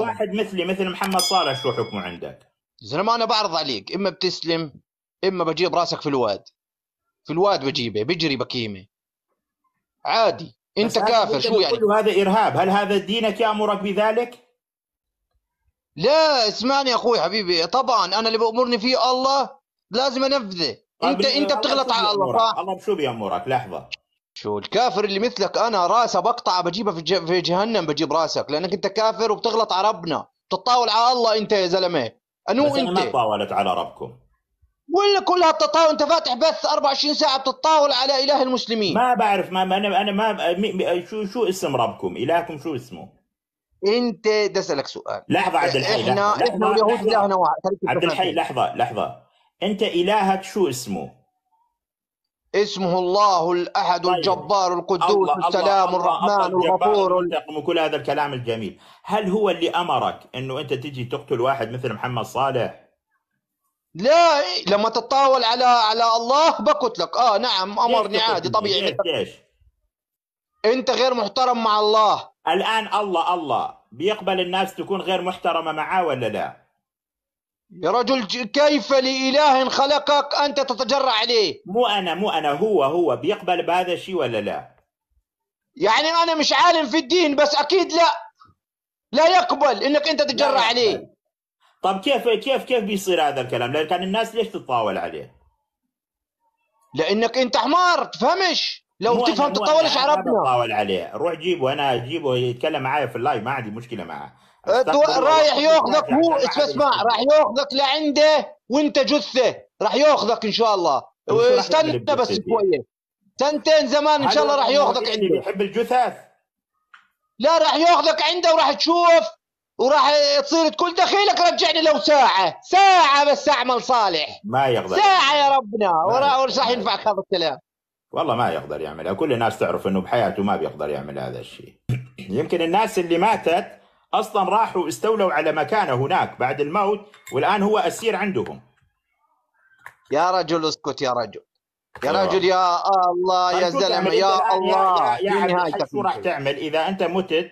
واحد مثلي مثل محمد صالح شو حكمه عندك؟ يا زلمه انا بعرض عليك اما بتسلم اما بجيب راسك في الواد في الواد بجيبه بجري بكيمه عادي انت كافر شو يعني هذا ارهاب هل هذا دينك يامرك بذلك لا اسمعني يا اخوي حبيبي طبعا انا اللي بامرني فيه الله لازم انفذه طيب، انت انت بتغلط على الله الله بشو بيامرك لحظه شو الكافر اللي مثلك انا راسه بقطع بجيبها في, جه... في جهنم بجيب راسك لانك انت كافر وبتغلط على ربنا بتتطاول على الله انت يا زلمه انو بس انت ما تطاولت على ربكم ولا كلها بتطاول انت فاتح بث 24 ساعه بتتطاول على اله المسلمين ما بعرف ما, انا انا ما م... شو شو اسم ربكم الهكم شو اسمه انت بدي اسالك سؤال لحظه عبد الحي احنا احنا اليهود الهنا واحد عبد الحي لحظه لحظه انت الهك شو اسمه اسمه الله الأحد طيب. الجبار القدوس الله السلام الله الرحمن الله الغفور من كل هذا الكلام الجميل هل هو اللي أمرك أنه أنت تجي تقتل واحد مثل محمد صالح لا لما تتطاول على على الله بقتلك اه نعم امرني عادي طبيعي ليش انت غير محترم مع الله الان الله الله بيقبل الناس تكون غير محترمه معاه ولا لا؟ يا رجل كيف لإله خلقك أنت تتجرأ عليه مو أنا مو أنا هو هو بيقبل بهذا الشيء ولا لا يعني أنا مش عالم في الدين بس أكيد لا لا يقبل أنك أنت تتجرع عليه طب كيف كيف كيف بيصير هذا الكلام لأن كان الناس ليش تتطاول عليه لأنك أنت حمار تفهمش لو تفهم تطاولش عربنا تطاول عليه روح جيبه انا اجيبه يتكلم معايا في اللايف ما عندي مشكله معاه رايح ياخذك هو اسمع راح ياخذك لعنده وانت جثه راح ياخذك ان شاء الله طيب، استنى بس شويه سنتين زمان ان شاء الله راح ياخذك عنده يحب الجثث لا راح ياخذك عنده وراح تشوف وراح تصير تقول دخيلك رجعني لو ساعة ساعة بس أعمل صالح ما يقدر ساعة يا ربنا وراح ينفعك هذا الكلام والله ما يقدر يعملها كل الناس تعرف انه بحياته ما بيقدر يعمل هذا الشيء يمكن الناس اللي ماتت اصلا راحوا استولوا على مكانه هناك بعد الموت والان هو اسير عندهم يا رجل اسكت يا رجل يا رجل يا الله يا زلمه يا الله يا, يا, شو راح تعمل اذا انت متت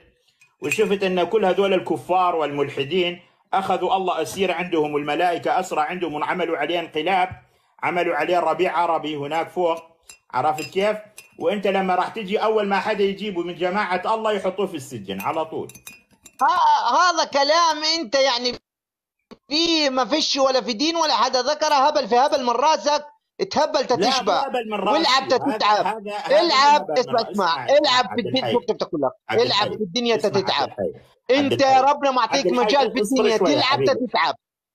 وشفت ان كل هذول الكفار والملحدين اخذوا الله اسير عندهم والملائكه اسرى عندهم وعملوا عليه انقلاب عملوا عليه ربيع عربي هناك فوق عرفت كيف؟ وانت لما راح تجي اول ما حدا يجيبه من جماعه الله يحطوه في السجن على طول هذا كلام انت يعني في ما فيش ولا في دين ولا حدا ذكر هبل في هبل من راسك تهبل تتشبع والعب تتعب العب اسمع اسمع العب في الدنيا تقول لك العب في الدنيا تتعب انت يا ربنا معطيك مجال في الدنيا تلعب تتعب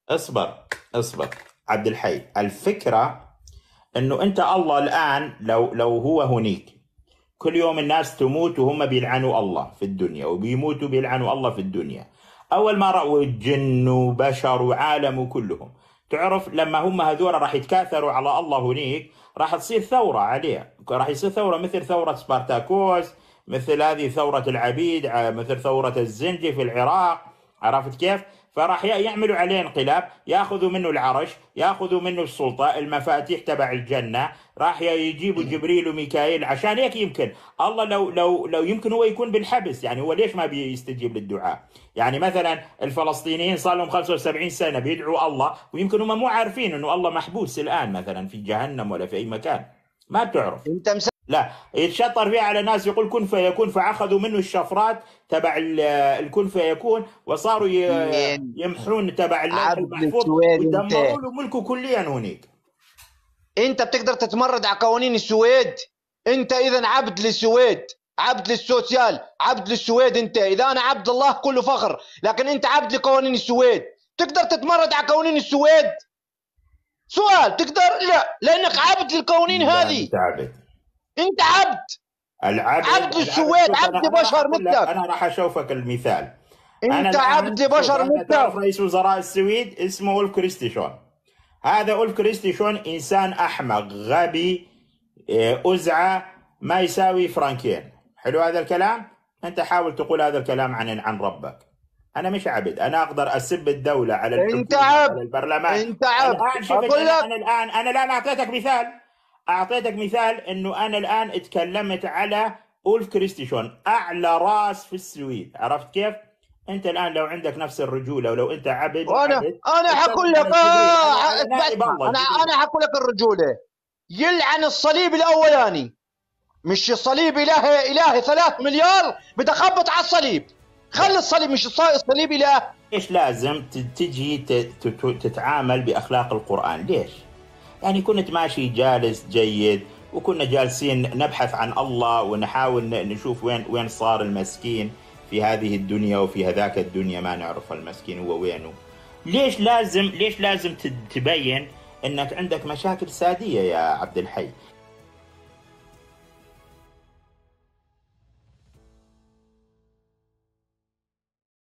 اصبر اصبر عبد الحي الفكره انه انت الله الان لو لو هو هنيك كل يوم الناس تموت وهم بيلعنوا الله في الدنيا وبيموتوا بيلعنوا الله في الدنيا اول ما راوا الجن وبشر وعالم وكلهم تعرف لما هم هذول راح يتكاثروا على الله هنيك راح تصير ثوره عليه راح يصير ثوره مثل ثوره سبارتاكوس مثل هذه ثوره العبيد مثل ثوره الزنجي في العراق عرفت كيف؟ فراح يعملوا عليه انقلاب ياخذوا منه العرش ياخذوا منه السلطه المفاتيح تبع الجنه راح يجيبوا جبريل وميكائيل عشان هيك يمكن الله لو لو لو يمكن هو يكون بالحبس يعني هو ليش ما بيستجيب للدعاء يعني مثلا الفلسطينيين صار لهم 75 سنه بيدعوا الله ويمكن هم مو عارفين انه الله محبوس الان مثلا في جهنم ولا في اي مكان ما بتعرف انت لا يتشطر فيها على ناس يقول كن فيكون فاخذوا منه الشفرات تبع الكن فيكون وصاروا يمحون تبع اللوح المحفوظ ودمروا له ملكه كليا هناك انت بتقدر تتمرد على قوانين السويد انت اذا عبد للسويد عبد للسوسيال عبد للسويد انت اذا انا عبد الله كله فخر لكن انت عبد لقوانين السويد تقدر تتمرد على قوانين السويد سؤال تقدر لا لانك عبد للقوانين هذه انت عبد انت عبد العبد عبد السويد عبد بشر مثلك انا راح اشوفك المثال انت عبد بشر مثلك رئيس وزراء السويد اسمه اولف كريستيشون هذا اولف كريستيشون انسان احمق غبي آه، ازعى ما يساوي فرانكين حلو هذا الكلام انت حاول تقول هذا الكلام عن عن ربك انا مش عبد انا اقدر اسب الدوله على انت عبد على البرلمان انت عبد الان شوف انا الان انا الان اعطيتك مثال اعطيتك مثال انه انا الان اتكلمت على اولف كريستيشون اعلى راس في السويد عرفت كيف؟ انت الان لو عندك نفس الرجوله ولو انت عبد وانا عبد انا حقول لك آه انا انا حقول لك الرجوله يلعن الصليب الاولاني مش الصليب اله الهي ثلاث مليار بدي اخبط على الصليب خلي الصليب مش الصليب اله ايش لازم تجي تتعامل باخلاق القران ليش؟ يعني كنت ماشي جالس جيد وكنا جالسين نبحث عن الله ونحاول نشوف وين وين صار المسكين في هذه الدنيا وفي هذاك الدنيا ما نعرف المسكين هو وينه ليش لازم ليش لازم تبين انك عندك مشاكل ساديه يا عبد الحي